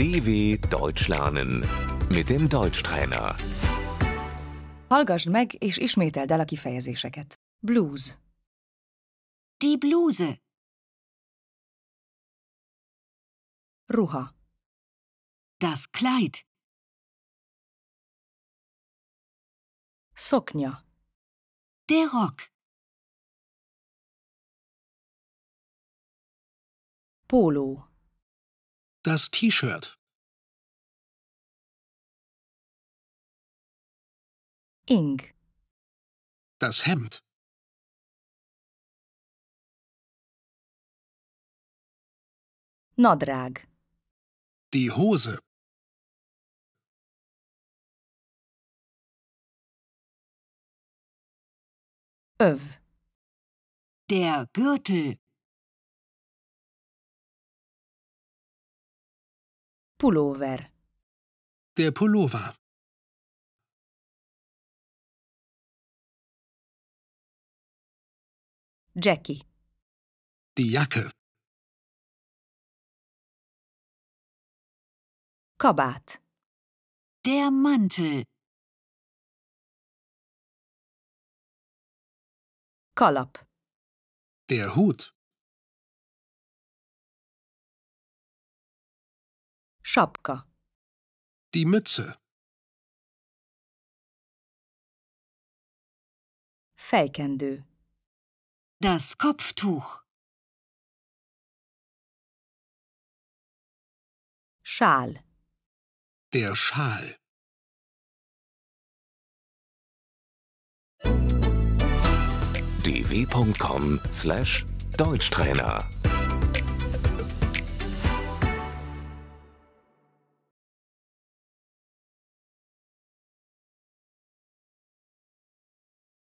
DW Deutsch lernen mit dem Deutschtrainer. Hallgassd meg és ismételd el a kifejezéseket. Blues, Die Bluse, ruha, das Kleid, szoknya, der Rock, Polo. Das T-Shirt. 印 Das Hemd. Nodrag. Die Hose. öv, Der Gürtel. Pullover. Der Pullover. Jackie. Die Jacke. Kobat. Der Mantel. Kolop. Der Hut. Шапка. Die Mütze. Fejkendő. Das Kopftuch. Schal. Der Schal. dw.com/deutschtrainer